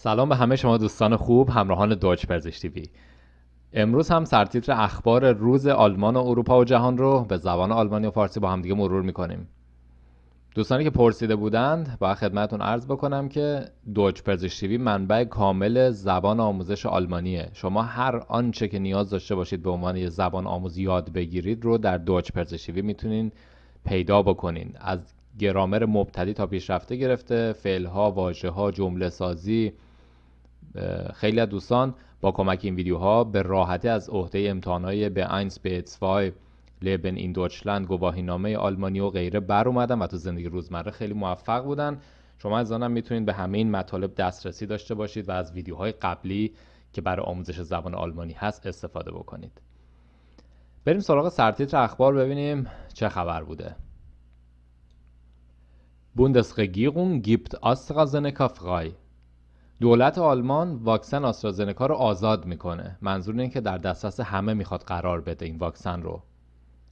سلام به همه شما دوستان خوب همراهان دوچ امروز هم سرتیتر اخبار روز آلمان و اروپا و جهان رو به زبان آلمانی و فارسی با دیگه مرور میکنیم دوستانی که پرسیده بودند با خدمتون عرض بکنم که دوچ پرزشتیوی منبع کامل زبان آموزش آلمانیه شما هر آنچه که نیاز داشته باشید به عنوان یه زبان آموز یاد بگیرید رو در دوچ پزشکی میتونین پیدا بکنین از گرامر مبتدی تا پیشرفته گرفته فعلها ها، جمله سازی خیلی از دوستان با کمک این ویدیوها به راحتی از عهده امتحانهای به اینس به اتسوای لبن این دوچلند گواهینامه آلمانی و غیره بر اومدن و تو زندگی روزمره خیلی موفق بودن شما از آنم میتونید به همه این مطالب دسترسی داشته باشید و از ویدیوهای قبلی که برای آموزش زبان آلمانی هست استفاده بکنید بریم سراغ سرتیتر اخبار ببینیم چه خبر بوده Bundesregierung gibt AstraZeneca frei. دولت آلمان واکسن آسترازنکا رو آزاد میکنه منظور اینکه که در دسترس همه میخواد قرار بده این واکسن رو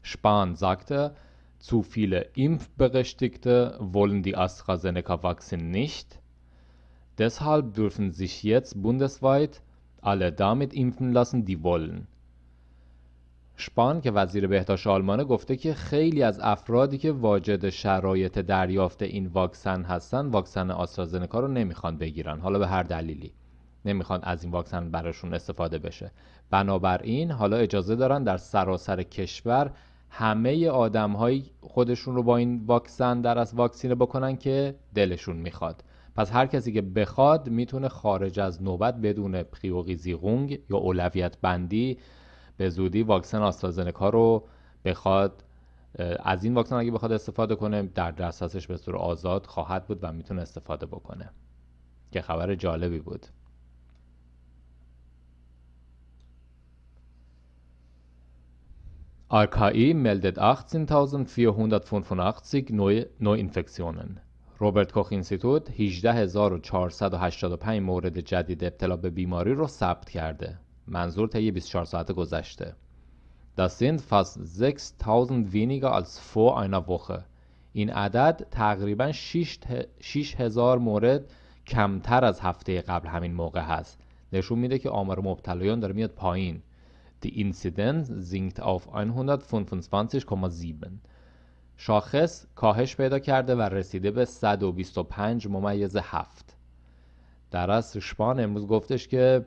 شپان زاکته تو فیل ایمف ولن دی آسترازنکا واکسن نیشت دس هالب دورفن زیشیت بوندس وایت اله دامید لاسن دی ولن شپان که وزیر بهداشت آلمانه گفته که خیلی از افرادی که واجد شرایط دریافت این واکسن هستن واکسن آسترازنکا رو نمیخوان بگیرن حالا به هر دلیلی نمیخوان از این واکسن براشون استفاده بشه بنابراین حالا اجازه دارن در سراسر کشور همه آدم های خودشون رو با این واکسن در از واکسینه بکنن که دلشون میخواد پس هر کسی که بخواد میتونه خارج از نوبت بدون قیوقی زیغونگ یا اولویت بندی به زودی واکسن آسترازنکا رو بخواد از این واکسن اگه بخواد استفاده کنه در دسترسش به صورت آزاد خواهد بود و میتونه استفاده بکنه که خبر جالبی بود RKI meldet 18.485 Neuinfektionen. روبرت کوخ اینستیتوت 18485 مورد جدید ابتلا به بیماری رو ثبت کرده. منظور طی 24 ساعت گذشته. Das sind fast 6000 weniger als vor einer Woche. این عدد تقریبا 6000 مورد کمتر از هفته قبل همین موقع هست. نشون میده که آمار مبتلایان داره میاد پایین. دی incident sinkt auf 125,7. شاخص کاهش پیدا کرده و رسیده به 125 ممیز 7. در از شپان امروز گفتش که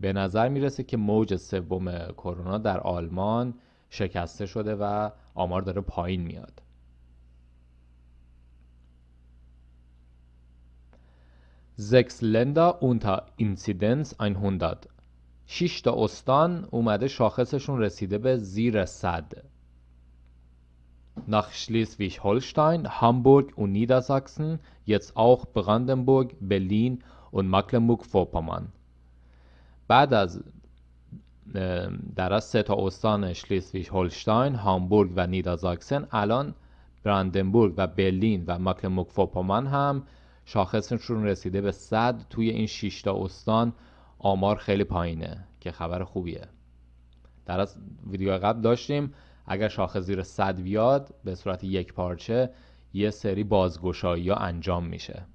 به نظر میرسه که موج سوم کرونا در آلمان شکسته شده و آمار داره پایین میاد زکس لندا اونتا اینسیدنس این هونداد تا استان اومده شاخصشون رسیده به زیر صد نخشلیس ویش هولشتاین، هامبورگ و نیدرساکسن، یتس آخ برندنبورگ، برلین و مکلنبورگ فورپامان. بعد از در از سه تا استان شلیسویش هولشتاین، هامبورگ و نیدازاکسن الان براندنبورگ و برلین و ماکلموکفوپومان هم شاخصشون رسیده به صد توی این 6 تا استان آمار خیلی پایینه که خبر خوبیه در از ویدیو قبل داشتیم اگر شاخص زیر 100 بیاد به صورت یک پارچه یه سری بازگشایی ها انجام میشه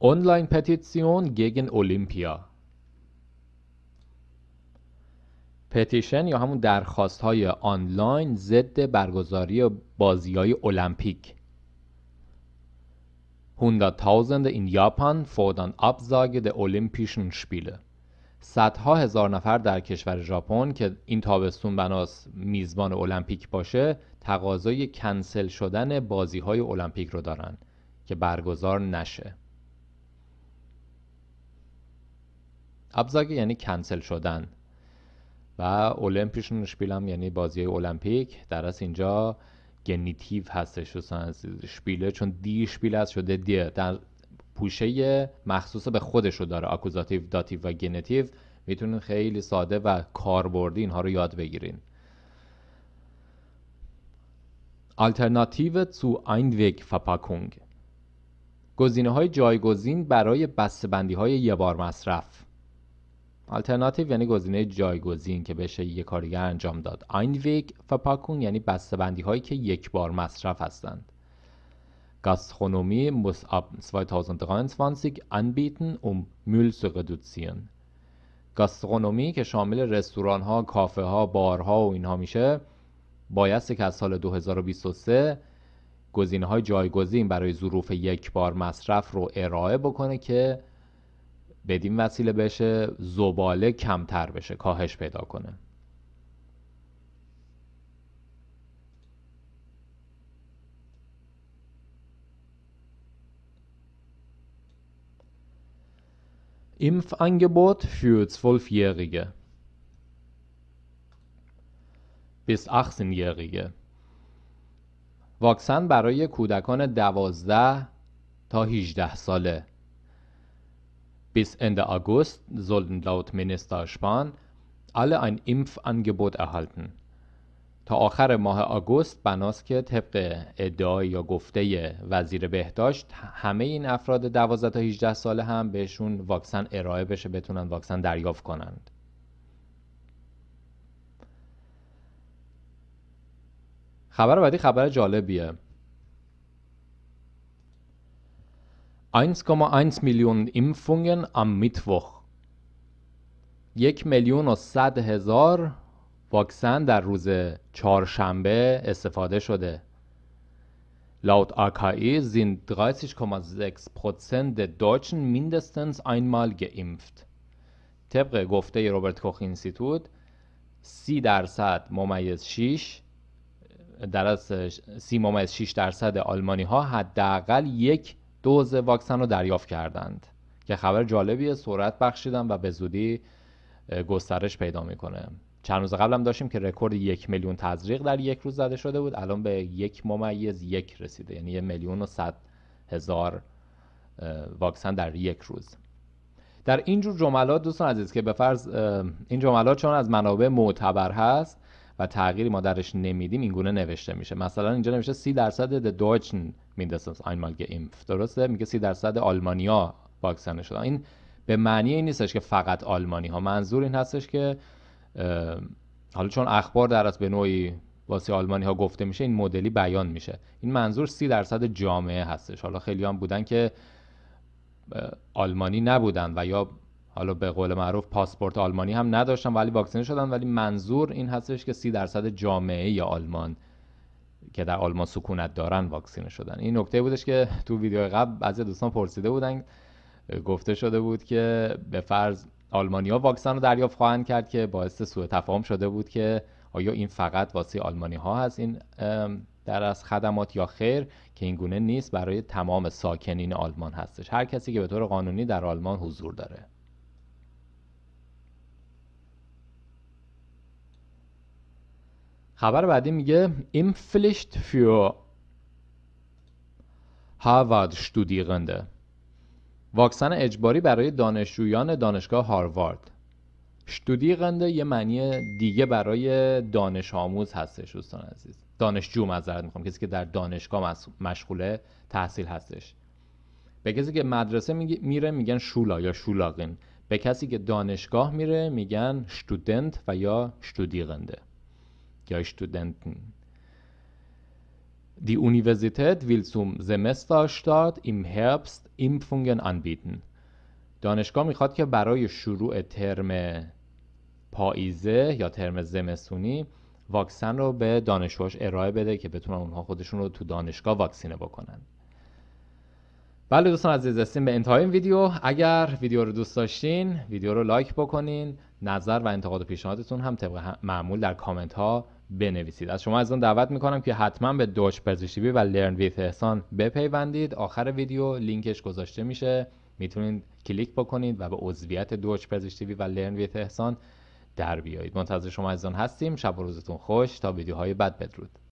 Online-Petition gegen Olympia پتیشن یا همون درخواست های آنلاین ضد برگزاری بازی های المپیک 100.000 in Japan fordern Absage der Olympischen Spiele. صدها هزار نفر در کشور ژاپن که این تابستون بناس میزبان المپیک باشه تقاضای کنسل شدن بازی های المپیک رو دارن که برگزار نشه. ابزاگه یعنی کنسل شدن و المپیشون هم یعنی بازی المپیک در از اینجا گنیتیو هستش شپیله چون دی شپیل هست شده دی در پوشه مخصوص به خودش رو داره اکوزاتیو داتیو و گنیتیو میتونین خیلی ساده و کاربردی اینها رو یاد بگیرین آلترناتیو zu Einwegverpackung گزینه های جایگزین برای بسته های یه مصرف آلترناتیو یعنی گزینه جایگزین که بشه یه کارگر انجام داد آین و فپاکون یعنی بسته‌بندی هایی که یک بار مصرف هستند Gastronomie muss ab 2023 anbieten, um Müll zu reduzieren. گاسترونومی که شامل رستوران ها، کافه ها، بارها و اینها میشه بایسته که از سال 2023 گزینه های جایگزین برای ظروف یک بار مصرف رو ارائه بکنه که بدین وسیله بشه زباله کمتر بشه کاهش پیدا کنه Impfangebot für 12-Jährige bis 18-Jährige واکسن برای کودکان 12 تا 18 ساله Bis Ende August sollten laut Minister Spahn alle ein Impfangebot erhalten. تا آخر ماه آگوست بناست که طبق ادعا یا گفته وزیر بهداشت همه این افراد 12 تا 18 ساله هم بهشون واکسن ارائه بشه بتونن واکسن دریافت کنند. خبر بعدی خبر جالبیه 1,1 میلیون Impfungen ام میتوخ یک میلیون و صد هزار واکسن در روز چهارشنبه استفاده شده. Laut AKI sind 30,6% der Deutschen mindestens einmal geimpft. طبق گفته روبرت کوخ اینستیتوت سی درصد ممیز 6 در 30 ممیز 6 درصد آلمانی ها حداقل یک دوز واکسن رو دریافت کردند که خبر جالبیه سرعت بخشیدن و به زودی گسترش پیدا میکنه چند روز قبل هم داشتیم که رکورد یک میلیون تزریق در یک روز زده شده بود الان به یک ممیز یک رسیده یعنی یک میلیون و صد هزار واکسن در یک روز در اینجور جملات دوستان عزیز که به فرض این جملات چون از منابع معتبر هست و تغییری ما درش نمیدیم گونه نوشته میشه مثلا اینجا نوشته سی درصد دوچن میندسنس اینمال گیمف درسته میگه سی درصد آلمانیا واکسن شدن این به معنی این نیستش که فقط آلمانی ها منظور این هستش که حالا چون اخبار در از به نوعی واسه آلمانی ها گفته میشه این مدلی بیان میشه این منظور سی درصد جامعه هستش حالا خیلی هم بودن که آلمانی نبودن و یا حالا به قول معروف پاسپورت آلمانی هم نداشتن ولی واکسینه شدن ولی منظور این هستش که سی درصد جامعه آلمان که در آلمان سکونت دارن واکسینه شدن این نکته بودش که تو ویدیو قبل از دوستان پرسیده بودن گفته شده بود که به فرض آلمانیا واکسن رو دریافت خواهند کرد که باعث سوء تفاهم شده بود که آیا این فقط واسه آلمانی ها هست این در از خدمات یا خیر که این گونه نیست برای تمام ساکنین آلمان هستش هر کسی که به طور قانونی در آلمان حضور داره خبر بعدی میگه فیو فیو هاروارد شتودیغنده واکسن اجباری برای دانشجویان دانشگاه هاروارد شتودیغنده یه معنی دیگه برای دانش آموز هستش دوستان عزیز دانشجو مذارت میخوام کسی که در دانشگاه مشغول تحصیل هستش به کسی که مدرسه میره میگن شولا یا شولاغین به کسی که دانشگاه میره میگن شتودنت و یا شتودیغنده Studenten. Die Universität zum Semesterstart im Herbst Impfungen anbieten. دانشگاه میخواد که برای شروع ترم پاییزه یا ترم زمستونی واکسن رو به دانشجوهاش ارائه بده که بتونن اونها خودشون رو تو دانشگاه واکسینه بکنن بله دوستان عزیز هستیم به انتهای این ویدیو اگر ویدیو رو دوست داشتین ویدیو رو لایک بکنین نظر و انتقاد و پیشنهادتون هم طبق معمول در کامنت ها بنویسید از شما از اون دعوت میکنم که حتما به دوش پزشکی و لرن ویت احسان بپیوندید آخر ویدیو لینکش گذاشته میشه میتونید کلیک بکنید و به عضویت دوش پزشکی و لرن ویت احسان در بیایید منتظر شما از آن هستیم شب و روزتون خوش تا ویدیوهای بعد بدرود